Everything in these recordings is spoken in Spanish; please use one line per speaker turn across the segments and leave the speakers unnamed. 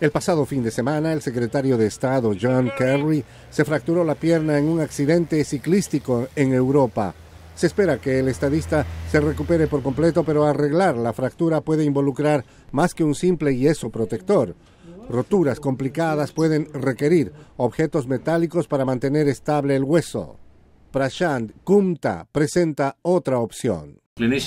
El pasado fin de semana, el secretario de Estado John Kerry se fracturó la pierna en un accidente ciclístico en Europa. Se espera que el estadista se recupere por completo, pero arreglar la fractura puede involucrar más que un simple yeso protector. Roturas complicadas pueden requerir objetos metálicos para mantener estable el hueso. Prashant Kumta presenta otra opción.
El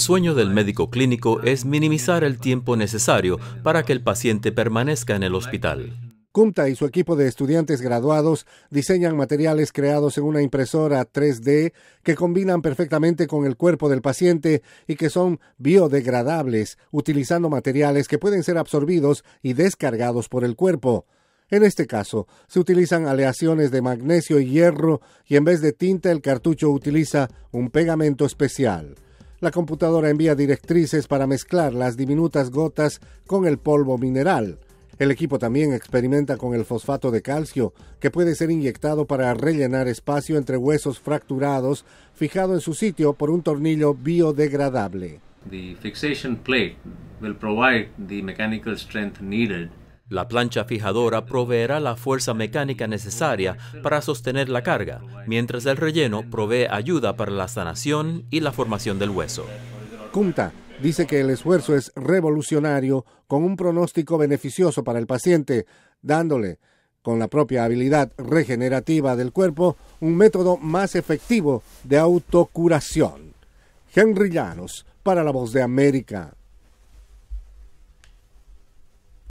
sueño del médico clínico es minimizar el tiempo necesario para que el paciente permanezca en el hospital.
Kumta y su equipo de estudiantes graduados diseñan materiales creados en una impresora 3D que combinan perfectamente con el cuerpo del paciente y que son biodegradables, utilizando materiales que pueden ser absorbidos y descargados por el cuerpo. En este caso, se utilizan aleaciones de magnesio y hierro y en vez de tinta el cartucho utiliza un pegamento especial. La computadora envía directrices para mezclar las diminutas gotas con el polvo mineral. El equipo también experimenta con el fosfato de calcio, que puede ser inyectado para rellenar espacio entre huesos fracturados, fijado en su sitio por un tornillo biodegradable.
The fixation plate will provide the mechanical strength needed la plancha fijadora proveerá la fuerza mecánica necesaria para sostener la carga, mientras el relleno provee ayuda para la sanación y la formación del hueso.
Kunta dice que el esfuerzo es revolucionario con un pronóstico beneficioso para el paciente, dándole, con la propia habilidad regenerativa del cuerpo, un método más efectivo de autocuración. Henry Llanos, para la voz de América.